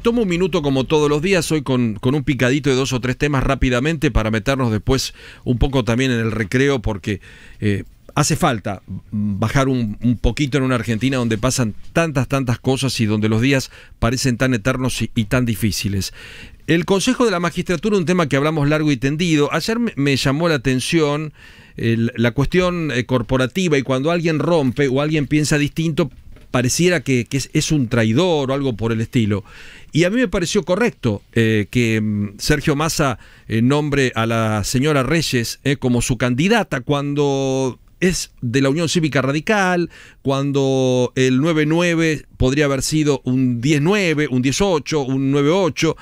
tomo un minuto como todos los días, hoy con, un picadito de dos o tres temas rápidamente para meternos después un poco también en el recreo, porque eh, hace falta bajar un, poquito en una Argentina donde pasan tantas, tantas cosas y donde los días parecen tan eternos y, tan difíciles. El Consejo de la Magistratura, un tema que hablamos largo y tendido, ayer me llamó la atención eh, la cuestión eh, corporativa y cuando alguien rompe o alguien piensa distinto, pareciera que, es, un traidor o algo por el estilo. Y a mí me pareció correcto eh, que mm, Sergio Massa eh, nombre a la señora Reyes eh, como su candidata cuando es de la Unión Cívica Radical, cuando el 9-9 podría haber sido un 10-9, un 18, un 9-8.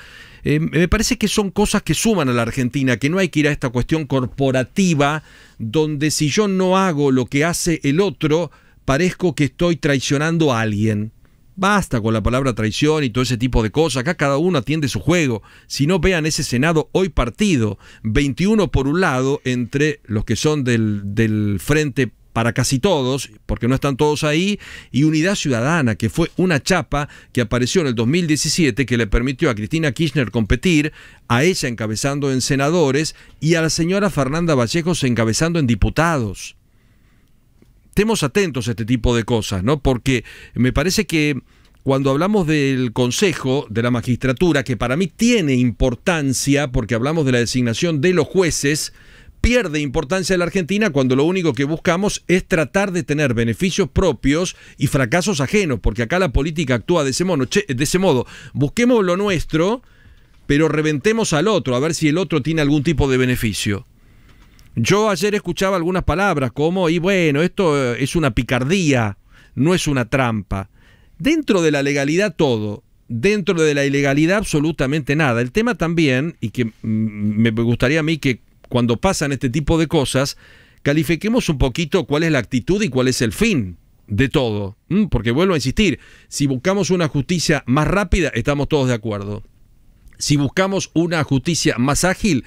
me parece que son cosas que suman a la Argentina, que no hay que ir a esta cuestión corporativa, donde si yo no hago lo que hace el otro, parezco que estoy traicionando a alguien. Basta con la palabra traición y todo ese tipo de cosas. Acá cada uno atiende su juego. Si no vean ese Senado hoy partido, 21 por un lado entre los que son del, del Frente para casi todos, porque no están todos ahí, y Unidad Ciudadana, que fue una chapa que apareció en el 2017 que le permitió a Cristina Kirchner competir, a ella encabezando en senadores y a la señora Fernanda Vallejos encabezando en diputados estemos atentos a este tipo de cosas, ¿no? Porque me parece que cuando hablamos del Consejo de la Magistratura, que para mí tiene importancia, porque hablamos de la designación de los jueces, pierde importancia la Argentina cuando lo único que buscamos es tratar de tener beneficios propios y fracasos ajenos, porque acá la política actúa de ese modo. busquemos lo nuestro, pero reventemos al otro, a ver si el otro tiene algún tipo de beneficio. Yo ayer escuchaba algunas palabras como, y bueno, esto eh, es una picardía, no es una trampa. Dentro de la legalidad todo, dentro de la ilegalidad absolutamente nada. El tema también, y que mm, me gustaría a mí que cuando pasan este tipo de cosas, califiquemos un poquito cuál es la actitud y cuál es el fin de todo. Porque vuelvo a insistir, si buscamos una justicia más rápida, estamos todos de acuerdo. Si buscamos una justicia más ágil,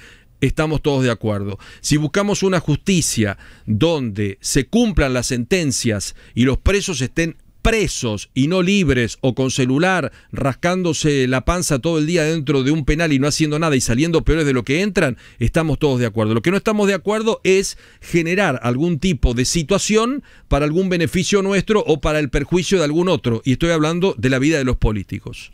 estamos todos de acuerdo. Si buscamos una justicia donde se cumplan las sentencias y los presos estén presos y no libres o con celular rascándose la panza todo el día dentro de un penal y no haciendo nada y saliendo peores de lo que entran, estamos todos de acuerdo. Lo que no estamos de acuerdo es generar algún tipo de situación para algún beneficio nuestro o para el perjuicio de algún otro. Y estoy hablando de la vida de los políticos.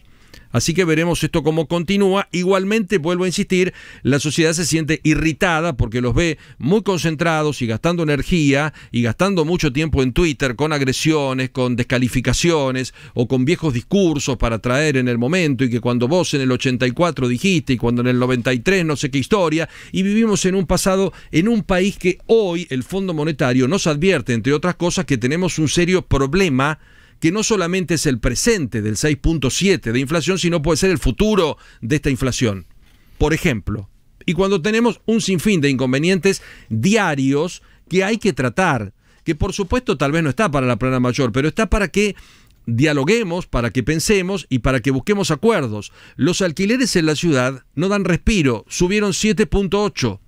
Así que veremos esto cómo continúa. Igualmente, vuelvo a insistir, la sociedad se siente irritada porque los ve muy concentrados y gastando energía y gastando mucho tiempo en Twitter con agresiones, con descalificaciones o con viejos discursos para traer en el momento y que cuando vos en el 84 dijiste y cuando en el 93 no sé qué historia y vivimos en un pasado, en un país que hoy el Fondo Monetario nos advierte, entre otras cosas, que tenemos un serio problema que no solamente es el presente del 6.7 de inflación, sino puede ser el futuro de esta inflación. Por ejemplo, y cuando tenemos un sinfín de inconvenientes diarios que hay que tratar, que por supuesto tal vez no está para la plana mayor, pero está para que dialoguemos, para que pensemos y para que busquemos acuerdos. Los alquileres en la ciudad no dan respiro, subieron 7.8,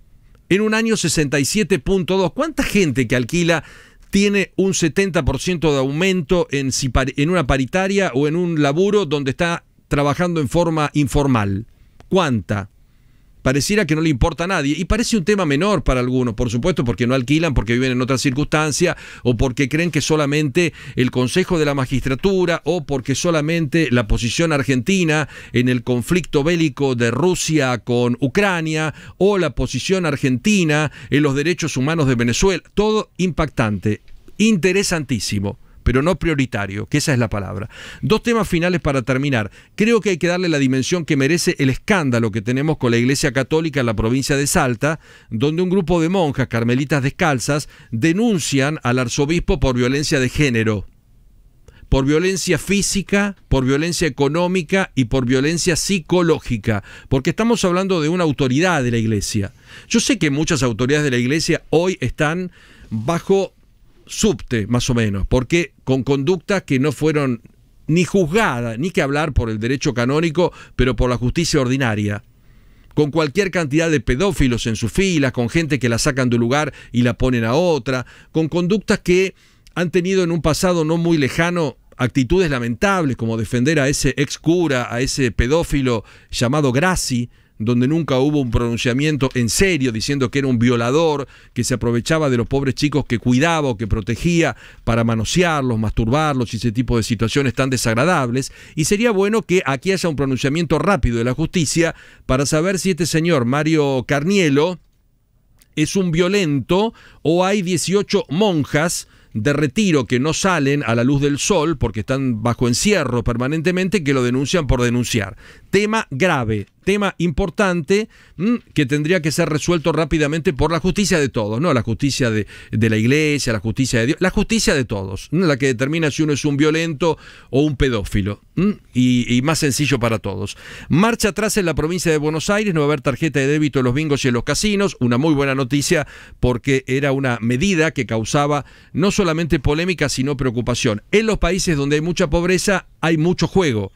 en un año 67.2. ¿Cuánta gente que alquila tiene un 70% de aumento en, si en una paritaria o en un laburo donde está trabajando en forma informal. ¿Cuánta? pareciera que no le importa a nadie. Y parece un tema menor para algunos, por supuesto, porque no alquilan, porque viven en otra circunstancia, o porque creen que solamente el Consejo de la Magistratura, o porque solamente la posición argentina en el conflicto bélico de Rusia con Ucrania, o la posición argentina en los derechos humanos de Venezuela. Todo impactante, interesantísimo pero no prioritario, que esa es la palabra. Dos temas finales para terminar. Creo que hay que darle la dimensión que merece el escándalo que tenemos con la Iglesia Católica en la provincia de Salta, donde un grupo de monjas carmelitas descalzas denuncian al arzobispo por violencia de género por violencia física, por violencia económica y por violencia psicológica, porque estamos hablando de una autoridad de la Iglesia. Yo sé que muchas autoridades de la Iglesia hoy están bajo subte, más o menos, porque con conductas que no fueron ni juzgadas, ni que hablar por el derecho canónico, pero por la justicia ordinaria con cualquier cantidad de pedófilos en sus filas, con gente que la sacan de un lugar y la ponen a otra, con conductas que han tenido en un pasado no muy lejano actitudes lamentables, como defender a ese ex cura, a ese pedófilo llamado Graci, donde nunca hubo un pronunciamiento en serio diciendo que era un violador, que se aprovechaba de los pobres chicos que cuidaba o que protegía para manosearlos, masturbarlos y ese tipo de situaciones tan desagradables. Y sería bueno que aquí haya un pronunciamiento rápido de la justicia para saber si este señor, Mario Carnielo, es un violento o hay 18 monjas de retiro que no salen a la luz del sol porque están bajo encierro permanentemente que lo denuncian por denunciar tema grave, tema importante mm, que tendría que ser resuelto rápidamente por la justicia de todos, ¿no? La justicia de, la iglesia, la justicia de Dios, la justicia de todos, la que determina si uno es un violento o un pedófilo, y, y, más sencillo para todos. Marcha atrás en la provincia de Buenos Aires, no va a haber tarjeta de débito en los bingos y en los casinos, una muy buena noticia porque era una medida que causaba no solamente polémica, sino preocupación. En los países donde hay mucha pobreza hay mucho juego,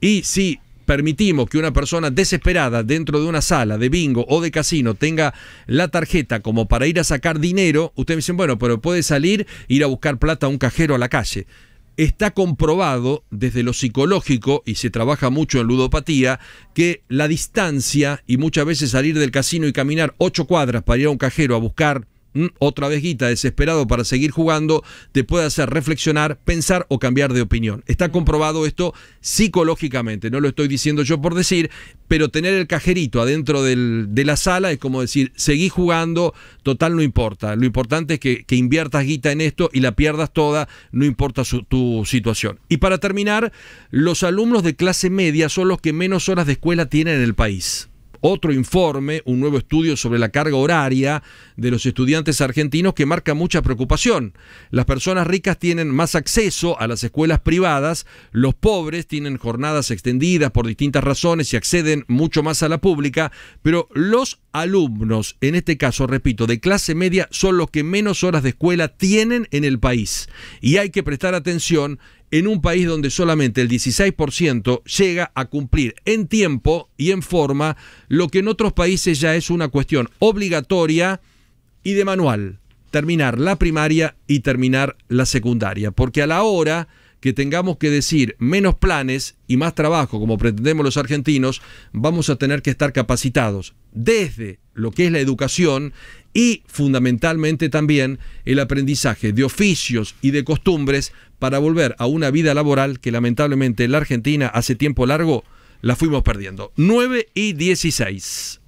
y si permitimos que una persona desesperada dentro de una sala de bingo o de casino tenga la tarjeta como para ir a sacar dinero, ustedes dicen, bueno, pero puede salir, ir a buscar plata a un cajero a la calle. Está comprobado desde lo psicológico, y se trabaja mucho en ludopatía, que la distancia y muchas veces salir del casino y caminar ocho cuadras para ir a un cajero a buscar Mm, otra vez guita, desesperado para seguir jugando, te puede hacer reflexionar, pensar o cambiar de opinión. Está comprobado esto psicológicamente, no lo estoy diciendo yo por decir, pero tener el cajerito adentro de la sala es como decir, seguí jugando, total no importa. Lo importante es que, inviertas guita en esto y la pierdas toda, no importa tu situación. Y para terminar, los alumnos de clase media son los que menos horas de escuela tienen en el país otro informe, un nuevo estudio sobre la carga horaria de los estudiantes argentinos que marca mucha preocupación. Las personas ricas tienen más acceso a las escuelas privadas, los pobres tienen jornadas extendidas por distintas razones y acceden mucho más a la pública, pero los alumnos, en este caso, repito, de clase media, son los que menos horas de escuela tienen en el país. Y hay que prestar atención en un país donde solamente el 16% llega a cumplir en tiempo y en forma lo que en otros países ya es una cuestión obligatoria y de manual, terminar la primaria y terminar la secundaria, porque a la hora que tengamos que decir menos planes y más trabajo, como pretendemos los argentinos, vamos a tener que estar capacitados desde lo que es la educación y fundamentalmente también el aprendizaje de oficios y de costumbres para volver a una vida laboral que lamentablemente en la Argentina hace tiempo largo la fuimos perdiendo. 9 y 16.